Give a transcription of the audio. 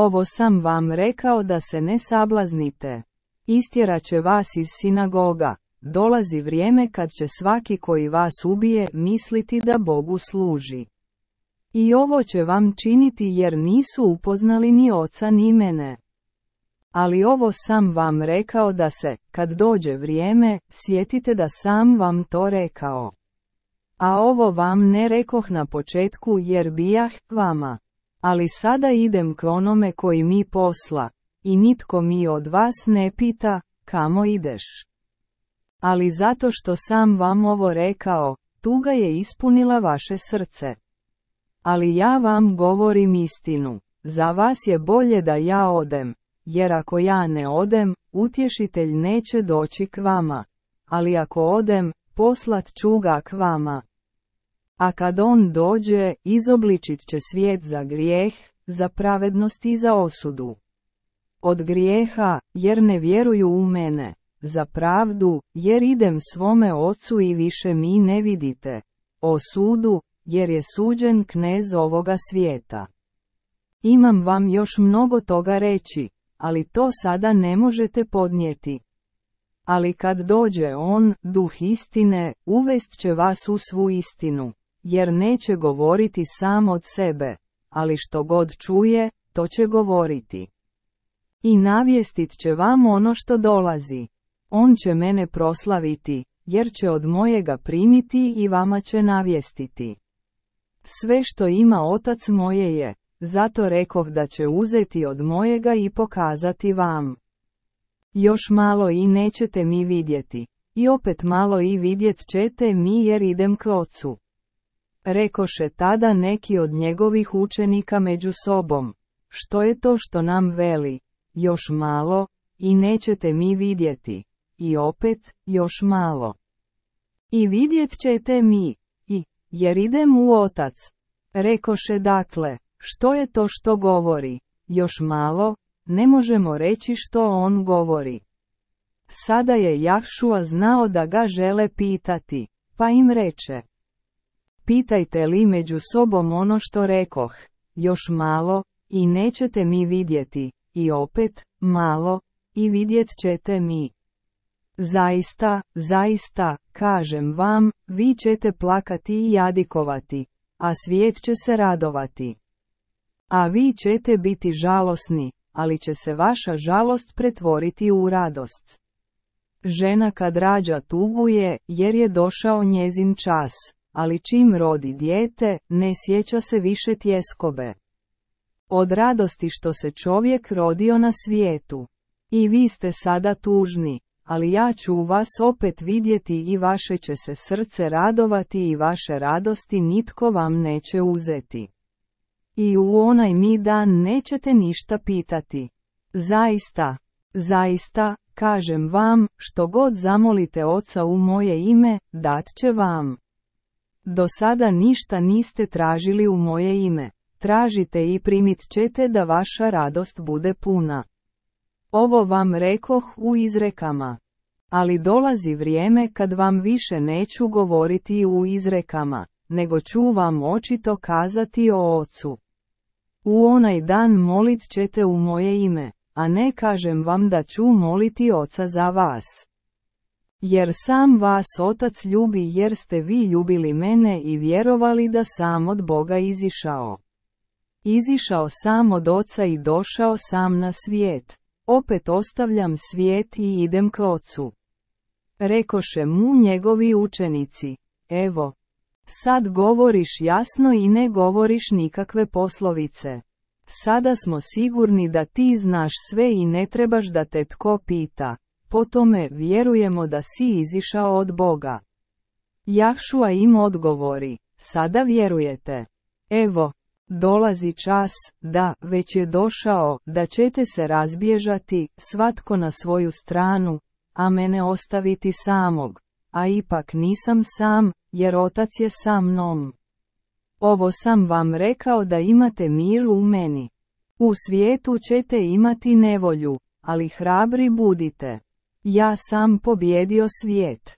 Ovo sam vam rekao da se ne sablaznite. Istjerat će vas iz sinagoga. Dolazi vrijeme kad će svaki koji vas ubije misliti da Bogu služi. I ovo će vam činiti jer nisu upoznali ni oca ni mene. Ali ovo sam vam rekao da se, kad dođe vrijeme, sjetite da sam vam to rekao. A ovo vam ne rekoh na početku jer bijah vama ali sada idem k onome koji mi posla, i nitko mi od vas ne pita, kamo ideš. Ali zato što sam vam ovo rekao, tuga je ispunila vaše srce. Ali ja vam govorim istinu, za vas je bolje da ja odem, jer ako ja ne odem, utješitelj neće doći k vama. Ali ako odem, poslat ću ga k vama. A kad on dođe, izobličit će svijet za grijeh, za pravednost i za osudu. Od grijeha, jer ne vjeruju u mene, za pravdu, jer idem svome ocu i više mi ne vidite, o sudu, jer je suđen knez ovoga svijeta. Imam vam još mnogo toga reći, ali to sada ne možete podnijeti. Ali kad dođe on, duh istine, uvest će vas u svu istinu jer neće govoriti sam od sebe, ali što god čuje, to će govoriti. I navjestit će vam ono što dolazi. On će mene proslaviti, jer će od mojega primiti i vama će navjestiti. Sve što ima otac moje je, zato rekoh da će uzeti od mojega i pokazati vam. Još malo i nećete mi vidjeti, i opet malo i vidjet ćete mi jer idem k ocu. Rekoše tada neki od njegovih učenika među sobom. Što je to što nam veli? Još malo, i nećete mi vidjeti. I opet, još malo. I vidjet ćete mi. I, jer idem u otac. Rekoše dakle, što je to što govori? Još malo, ne možemo reći što on govori. Sada je Jahšua znao da ga žele pitati, pa im reče pitajte li među sobom ono što rekoh, još malo, i nećete mi vidjeti, i opet, malo, i vidjet ćete mi. Zaista, zaista, kažem vam, vi ćete plakati i jadikovati, a svijet će se radovati. A vi ćete biti žalosni, ali će se vaša žalost pretvoriti u radost. Žena kad rađa tuguje, jer je došao njezin čas ali čim rodi dijete, ne sjeća se više tjeskobe. Od radosti što se čovjek rodio na svijetu. I vi ste sada tužni, ali ja ću u vas opet vidjeti i vaše će se srce radovati i vaše radosti nitko vam neće uzeti. I u onaj mi dan nećete ništa pitati. Zaista, zaista, kažem vam, što god zamolite oca u moje ime, dat će vam. Do sada ništa niste tražili u moje ime, tražite i primit ćete da vaša radost bude puna. Ovo vam rekoh u izrekama. Ali dolazi vrijeme kad vam više neću govoriti u izrekama, nego ću vam očito kazati o ocu. U onaj dan molit ćete u moje ime, a ne kažem vam da ću moliti oca za vas. Jer sam vas otac ljubi jer ste vi ljubili mene i vjerovali da sam od Boga izišao. Izišao sam od oca i došao sam na svijet. Opet ostavljam svijet i idem k ocu. Rekoše mu njegovi učenici, evo, sad govoriš jasno i ne govoriš nikakve poslovice. Sada smo sigurni da ti znaš sve i ne trebaš da te tko pita po tome vjerujemo da si izišao od Boga. Jahšua im odgovori, sada vjerujete. Evo, dolazi čas, da, već je došao, da ćete se razbježati, svatko na svoju stranu, a mene ostaviti samog, a ipak nisam sam, jer otac je sa mnom. Ovo sam vam rekao da imate mir u meni. U svijetu ćete imati nevolju, ali hrabri budite. Ja sam pobjedio svijet.